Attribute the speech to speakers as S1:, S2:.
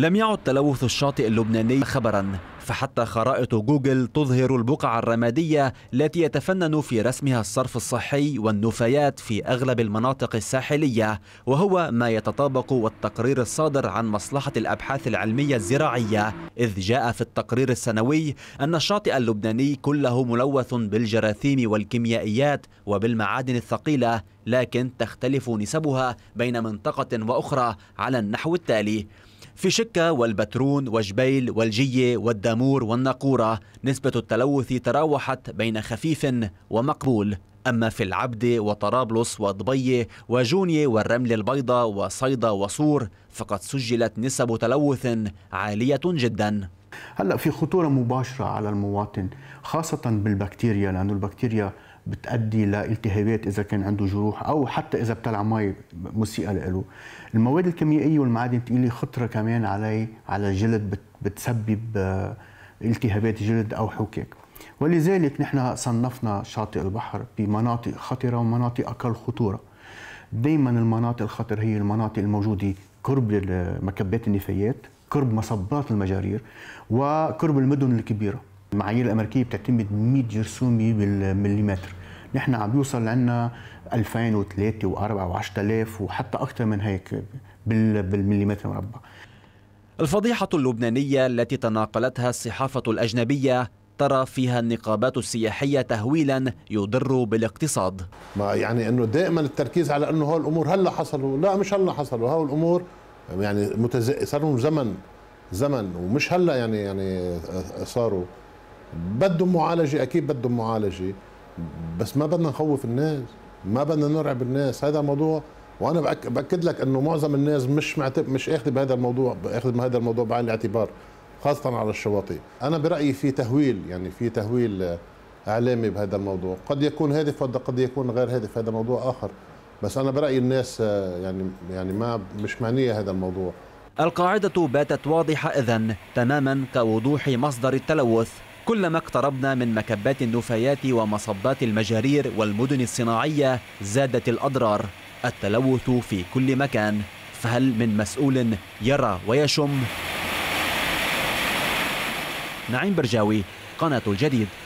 S1: لم يعد تلوث الشاطئ اللبناني خبرا فحتى خرائط جوجل تظهر البقع الرمادية التي يتفنن في رسمها الصرف الصحي والنفايات في أغلب المناطق الساحلية وهو ما يتطابق والتقرير الصادر عن مصلحة الأبحاث العلمية الزراعية إذ جاء في التقرير السنوي أن الشاطئ اللبناني كله ملوث بالجراثيم والكيميائيات وبالمعادن الثقيلة لكن تختلف نسبها بين منطقة وأخرى على النحو التالي في شكة والبترون وجبيل والجية والدامور والناقورة نسبة التلوث تراوحت بين خفيف ومقبول أما في العبدة وطرابلس وضبية وجونية والرمل البيضاء وصيدا وصور فقد سجلت نسب تلوث
S2: عالية جدا هلأ في خطورة مباشرة على المواطن خاصة بالبكتيريا لأن البكتيريا بتؤدي لالتهابات اذا كان عنده جروح او حتى اذا ابتلع مي مسيئه له المواد الكيميائيه والمعادن الثقيله خطره كمان علي على الجلد بتسبب آه، التهابات جلد او حكاك ولذلك نحن صنفنا شاطئ البحر بمناطق خطره ومناطق اقل خطوره دائما المناطق الخطر هي المناطق الموجوده قرب مكبات النفايات قرب مصبات المجارير وقرب المدن الكبيره المعايير الامريكيه بتعتمد 100 جرثومي بالمليمتر نحن عم يوصل لنا 2000 و3 و4 و10000 وحتى اكثر من هيك بالمليمتر مربع
S1: الفضيحة اللبنانية التي تناقلتها الصحافة
S3: الأجنبية ترى فيها النقابات السياحية تهويلا يضر بالاقتصاد ما يعني أنه دائما التركيز على أنه هول الأمور هلا حصلوا لا مش هلا حصلوا هول الأمور يعني متز... صاروا زمن زمن ومش هلا يعني يعني صاروا بدهم معالجة أكيد بدهم معالجة بس ما بدنا نخوف الناس ما بدنا نرعب الناس هذا موضوع وانا باكد لك انه معظم الناس مش معتب مش اخذ بهذا الموضوع اخذ هذا الموضوع بعين الاعتبار خاصه على الشواطئ انا برايي في تهويل يعني في تهويل اعلامي بهذا الموضوع قد يكون هادف وقد يكون غير هادف هذا موضوع اخر بس انا برايي الناس يعني يعني ما مش معنيه هذا الموضوع القاعده باتت واضحه اذا تماما كوضوح مصدر التلوث
S1: كلما اقتربنا من مكبات النفايات ومصبات المجارير والمدن الصناعية زادت الأضرار التلوث في كل مكان فهل من مسؤول يرى ويشم؟ نعيم برجاوي قناة الجديد